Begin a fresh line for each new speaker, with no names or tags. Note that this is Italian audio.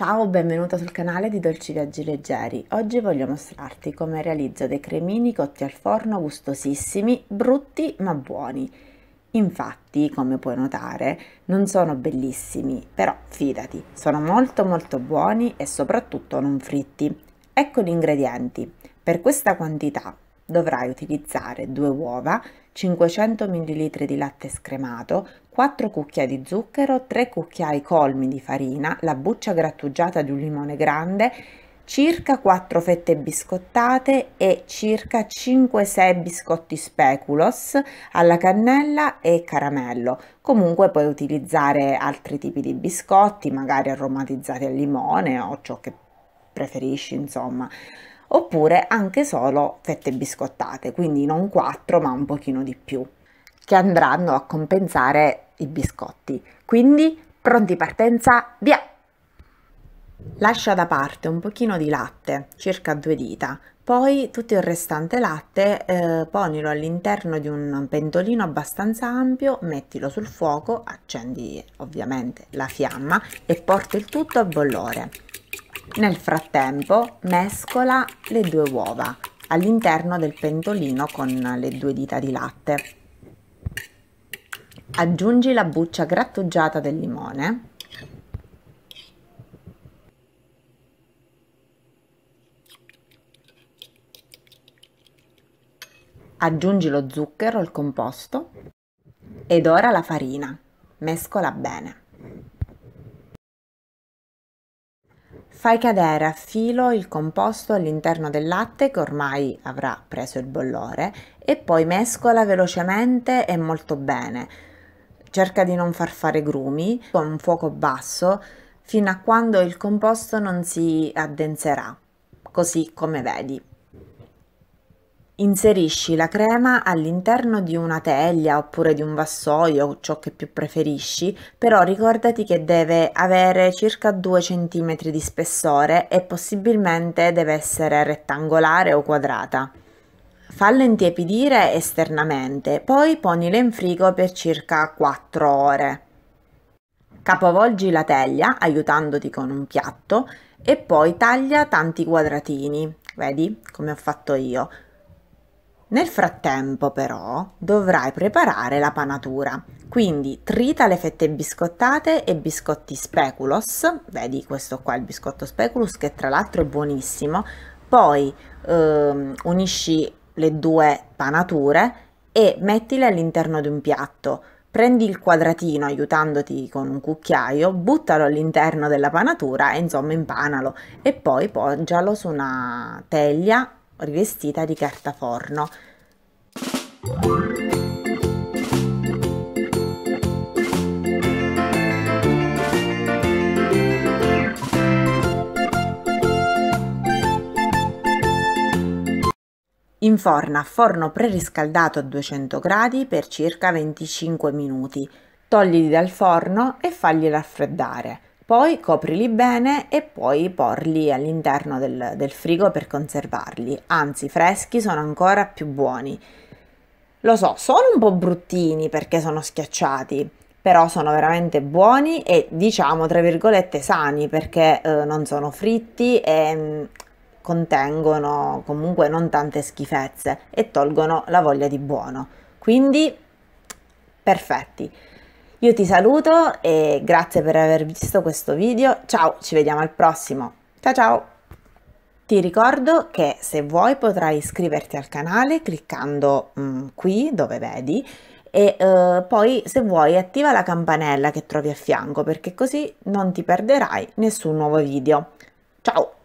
Ciao, benvenuta sul canale di Dolci Viaggi Leggeri. Oggi voglio mostrarti come realizzo dei cremini cotti al forno gustosissimi, brutti ma buoni. Infatti, come puoi notare, non sono bellissimi, però fidati, sono molto molto buoni e soprattutto non fritti. Ecco gli ingredienti. Per questa quantità dovrai utilizzare due uova, 500 ml di latte scremato, 4 cucchiai di zucchero, 3 cucchiai colmi di farina, la buccia grattugiata di un limone grande, circa 4 fette biscottate e circa 5-6 biscotti speculos alla cannella e caramello. Comunque puoi utilizzare altri tipi di biscotti, magari aromatizzati al limone o ciò che preferisci, insomma. Oppure anche solo fette biscottate, quindi non 4 ma un pochino di più, che andranno a compensare i biscotti. Quindi pronti partenza, via! Lascia da parte un pochino di latte, circa due dita, poi tutto il restante latte eh, ponilo all'interno di un pentolino abbastanza ampio, mettilo sul fuoco, accendi ovviamente la fiamma e porta il tutto a bollore. Nel frattempo mescola le due uova all'interno del pentolino con le due dita di latte. Aggiungi la buccia grattugiata del limone Aggiungi lo zucchero, al composto ed ora la farina. Mescola bene. Fai cadere a filo il composto all'interno del latte che ormai avrà preso il bollore e poi mescola velocemente e molto bene cerca di non far fare grumi con un fuoco basso fino a quando il composto non si addenserà, così come vedi. Inserisci la crema all'interno di una teglia oppure di un vassoio, ciò che più preferisci, però ricordati che deve avere circa 2 cm di spessore e possibilmente deve essere rettangolare o quadrata. Fallo intiepidire esternamente, poi ponilo in frigo per circa 4 ore. Capovolgi la teglia aiutandoti con un piatto e poi taglia tanti quadratini, vedi come ho fatto io. Nel frattempo però dovrai preparare la panatura, quindi trita le fette biscottate e biscotti speculos, vedi questo qua il biscotto speculus che tra l'altro è buonissimo, poi ehm, unisci le due panature e mettile all'interno di un piatto. Prendi il quadratino aiutandoti con un cucchiaio, buttalo all'interno della panatura e insomma impanalo e poi poggialo su una teglia rivestita di carta forno. In forna a forno preriscaldato a 200 gradi per circa 25 minuti. Togliti dal forno e fagli raffreddare. Poi coprili bene e poi porli all'interno del, del frigo per conservarli. Anzi, freschi sono ancora più buoni. Lo so, sono un po' bruttini perché sono schiacciati, però sono veramente buoni e diciamo tra virgolette sani perché eh, non sono fritti e mm, contengono comunque non tante schifezze e tolgono la voglia di buono. Quindi perfetti. Io ti saluto e grazie per aver visto questo video. Ciao, ci vediamo al prossimo. Ciao ciao! Ti ricordo che se vuoi potrai iscriverti al canale cliccando mm, qui dove vedi e eh, poi se vuoi attiva la campanella che trovi a fianco perché così non ti perderai nessun nuovo video. Ciao!